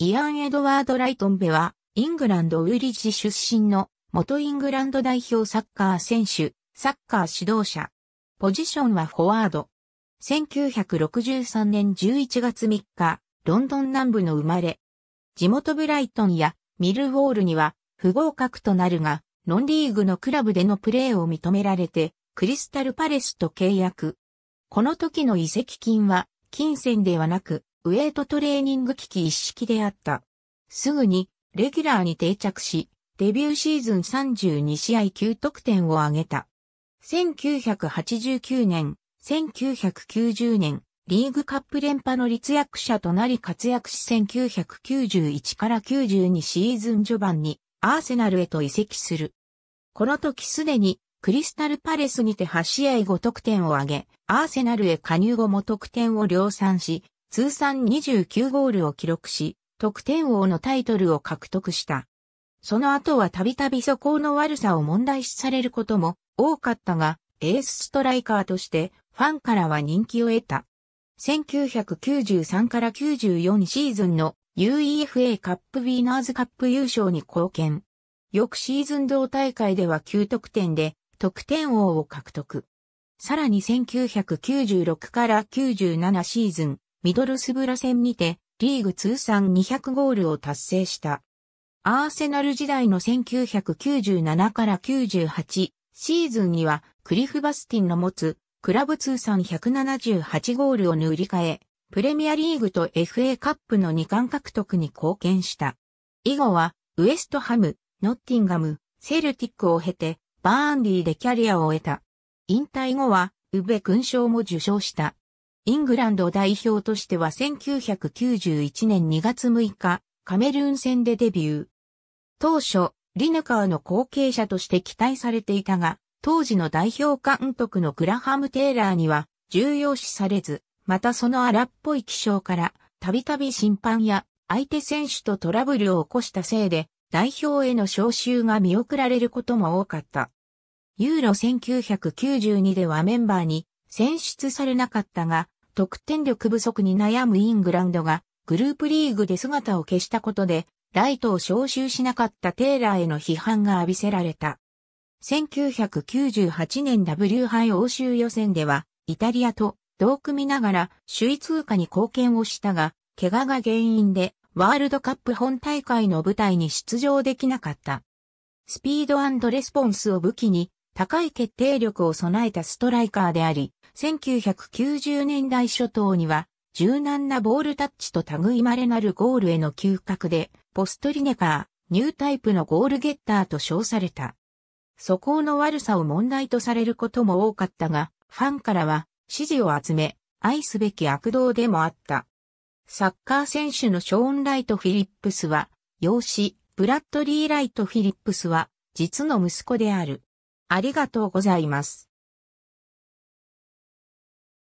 イアン・エドワード・ライトンベは、イングランド・ウィリッジ出身の、元イングランド代表サッカー選手、サッカー指導者。ポジションはフォワード。1963年11月3日、ロンドン南部の生まれ。地元ブライトンやミルウォールには不合格となるが、ノンリーグのクラブでのプレーを認められて、クリスタルパレスと契約。この時の移籍金は、金銭ではなく、ウェイトトレーニング機器一式であった。すぐに、レギュラーに定着し、デビューシーズン32試合9得点を挙げた。1989年、1990年、リーグカップ連覇の立役者となり活躍し1991から92シーズン序盤にアーセナルへと移籍する。この時すでにクリスタルパレスにて8試合5得点を挙げ、アーセナルへ加入後も得点を量産し、通算29ゴールを記録し、得点王のタイトルを獲得した。その後はたびたび素行の悪さを問題視されることも多かったが、エースストライカーとしてファンからは人気を得た。1993から94シーズンの UEFA カップウィーナーズカップ優勝に貢献。翌シーズン同大会では9得点で得点王を獲得。さらに1996から97シーズン、ミドルスブラ戦にて、リーグ通算200ゴールを達成した。アーセナル時代の1997から98シーズンにはクリフ・バスティンの持つクラブ通算178ゴールを塗り替え、プレミアリーグと FA カップの2冠獲得に貢献した。以後はウエストハム、ノッティンガム、セルティックを経てバーンィーでキャリアを得た。引退後はウベ勲章も受賞した。イングランド代表としては1991年2月6日、カメルーン戦でデビュー。当初、リネカーの後継者として期待されていたが、当時の代表監督のグラハム・テイラーには重要視されず、またその荒っぽい気象から、たびたび審判や相手選手とトラブルを起こしたせいで、代表への招集が見送られることも多かった。ユーロ1992ではメンバーに選出されなかったが、得点力不足に悩むイングランドが、グループリーグで姿を消したことで、ライトを招集しなかったテイラーへの批判が浴びせられた。1998年 W 杯欧州予選では、イタリアと同組ながら首位通過に貢献をしたが、怪我が原因でワールドカップ本大会の舞台に出場できなかった。スピードレスポンスを武器に高い決定力を備えたストライカーであり、1990年代初頭には、柔軟なボールタッチと類まれなるゴールへの嗅覚で、ポストリネカー、ニュータイプのゴールゲッターと称された。素行の悪さを問題とされることも多かったが、ファンからは支持を集め、愛すべき悪道でもあった。サッカー選手のショーン・ライト・フィリップスは、養子、ブラッドリー・ライト・フィリップスは、実の息子である。ありがとうございます。